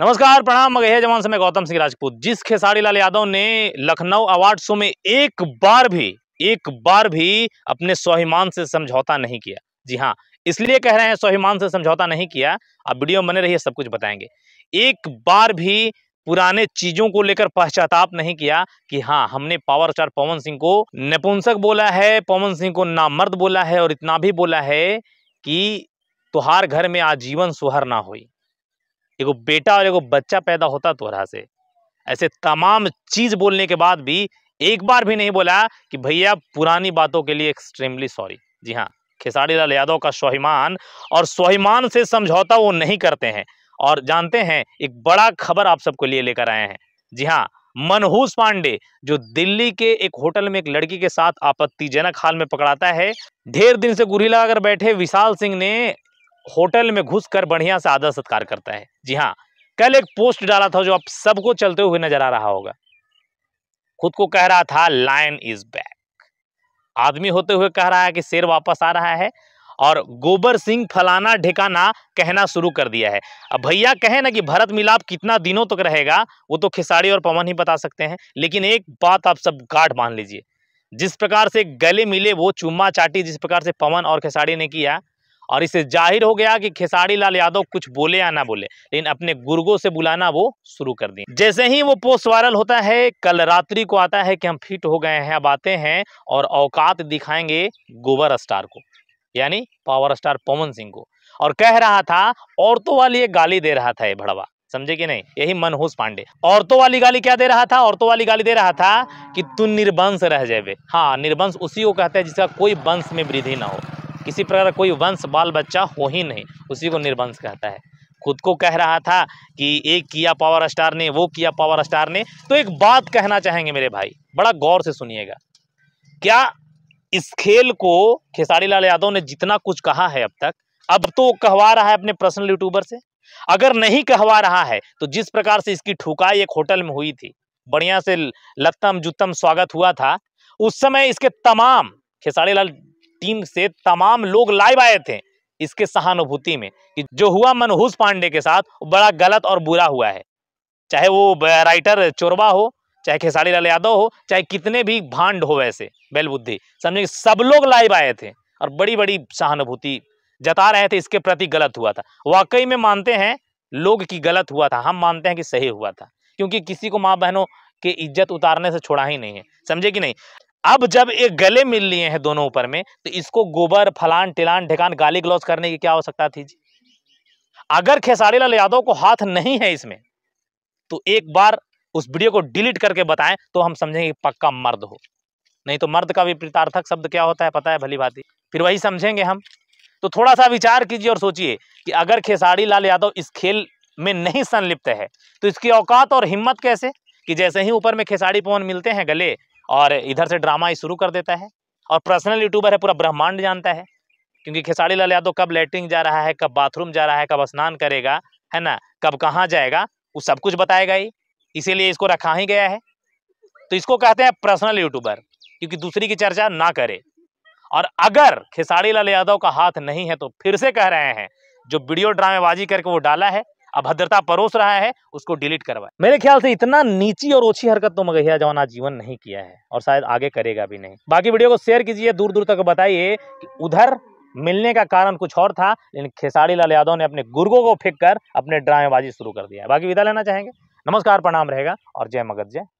नमस्कार प्रणाम मगहे जवान समय गौतम सिंह राजपूत जिस खेसारी लाल यादव ने लखनऊ अवार्ड शो में एक बार भी एक बार भी अपने स्वाभिमान से समझौता नहीं किया जी हाँ इसलिए कह रहे हैं स्वाभिमान से समझौता नहीं किया अब वीडियो में बने रहिए सब कुछ बताएंगे एक बार भी पुराने चीजों को लेकर पश्चाताप नहीं किया कि हाँ हमने पावर स्टार पवन सिंह को नपुंसक बोला है पवन सिंह को नामर्द बोला है और इतना भी बोला है कि तुहार घर में आजीवन सुहर ना हुई एगो बेटा और एगो बच्चा पैदा होता तोहरा से ऐसे तमाम चीज बोलने के बाद भी एक बार भी नहीं बोला कि भैया पुरानी बातों के लिए एक्सट्रीमली सॉरी जी हाँ खेसारी लाल यादव का स्वाभिमान और स्वाभिमान से समझौता वो नहीं करते हैं और जानते हैं एक बड़ा खबर आप सबको लिए लेकर आए हैं जी हाँ मनहूस पांडे जो दिल्ली के एक होटल में एक लड़की के साथ आपत्तिजनक हाल में पकड़ाता है ढेर दिन से गुरी लगाकर बैठे विशाल सिंह ने होटल में घुसकर बढ़िया से आदर सत्कार करता है जी हाँ कल एक पोस्ट डाला था जो आप सबको चलते हुए नजर आ रहा होगा खुद को कह रहा था लाइन इज बैक आदमी होते हुए कह रहा है कि शेर वापस आ रहा है और गोबर सिंह फलाना ढिकाना कहना शुरू कर दिया है अब भैया कहे ना कि भरत मिलाप कितना दिनों तक तो रहेगा वो तो खिसाड़ी और पवन ही बता सकते हैं लेकिन एक बात आप सब गाठ मान लीजिए जिस प्रकार से गले मिले वो चुम्मा चाटी जिस प्रकार से पवन और खिसाड़ी ने किया और इसे जाहिर हो गया कि खेसारी लाल यादव कुछ बोले या ना बोले लेकिन अपने गुर्गो से बुलाना वो शुरू कर दी जैसे ही वो पोस्ट वायरल होता है कल रात्रि को आता है कि हम फिट हो गए हैं अब आते हैं और औकात दिखाएंगे गोबर स्टार को यानी पावर स्टार पवन सिंह को और कह रहा था औरतों वाली एक गाली दे रहा था ये भड़वा समझे कि नहीं यही मनहूस पांडे औरतों वाली गाली क्या दे रहा था औरतों वाली गाली दे रहा था कि तू निर्वंश रह जाए हाँ निर्वंश उसी को कहता है जिसका कोई वंश में वृद्धि ना हो किसी प्रकार का कोई वंश बाल बच्चा हो ही नहीं उसी को निर्वंश कहता है खुद को कह रहा था कि एक किया पावर स्टार ने वो किया पावर स्टार ने तो एक बात कहना चाहेंगे मेरे भाई बड़ा गौर से सुनिएगा क्या इस खेल को खेसारी लाल यादव ने जितना कुछ कहा है अब तक अब तो कहवा रहा है अपने पर्सनल यूट्यूबर से अगर नहीं कहवा रहा है तो जिस प्रकार से इसकी ठुकाई एक होटल में हुई थी बढ़िया से लत्तम जुत्तम स्वागत हुआ था उस समय इसके तमाम खेसारी लाल टीम से तमाम लोग लाइव आए थे इसके सहानुभूति में कि जो हुआ मनहूस पांडे के साथ बड़ा गलत और बुरा हुआ है चाहे वो राइटर चोरबा हो चाहे खेसारी लाल यादव हो चाहे कितने भी भांड हो वैसे बैलबुद्धि समझे सब लोग लाइव आए थे और बड़ी बड़ी सहानुभूति जता रहे थे इसके प्रति गलत हुआ था वाकई में मानते हैं लोग की गलत हुआ था हम मानते हैं कि सही हुआ था क्योंकि किसी को माँ बहनों की इज्जत उतारने से छोड़ा ही नहीं है समझे कि नहीं अब जब एक गले मिल लिए हैं दोनों ऊपर में तो इसको गोबर फलान टिलान ढिकान गाली गलौज करने की क्या आवश्यकता थी जी अगर खेसारी लाल यादव को हाथ नहीं है इसमें तो एक बार उस वीडियो को डिलीट करके बताएं तो हम समझेंगे पक्का मर्द हो नहीं तो मर्द का विपरीतार्थक शब्द क्या होता है पता है भली भाती फिर वही समझेंगे हम तो थोड़ा सा विचार कीजिए और सोचिए कि अगर खेसारी लाल यादव इस खेल में नहीं संलिप्त है तो इसकी औकात और हिम्मत कैसे कि जैसे ही ऊपर में खेसारी पवन मिलते हैं गले और इधर से ड्रामा ही शुरू कर देता है और पर्सनल यूट्यूबर है पूरा ब्रह्मांड जानता है क्योंकि खेसारी लाल यादव कब लेटरिन जा रहा है कब बाथरूम जा रहा है कब स्नान करेगा है ना कब कहाँ जाएगा वो सब कुछ बताएगा ही इसीलिए इसको रखा ही गया है तो इसको कहते हैं पर्सनल यूट्यूबर क्योंकि दूसरी की चर्चा ना करे और अगर खेसारी लाल यादव का हाथ नहीं है तो फिर से कह रहे हैं जो वीडियो ड्रामेबाजी करके वो डाला है अभद्रता परोस रहा है उसको डिलीट करवाए मेरे ख्याल से इतना नीची और ओछी हरकत तो मगहिया जवान जीवन नहीं किया है और शायद आगे करेगा भी नहीं बाकी वीडियो को शेयर कीजिए दूर दूर तक बताइए की उधर मिलने का कारण कुछ और था लेकिन खेसारी लाल यादव ने अपने गुर्गों को फेंक कर अपने ड्रामेबाजी शुरू कर दिया बाकी विदा लेना चाहेंगे नमस्कार प्रणाम रहेगा और जय मगध जय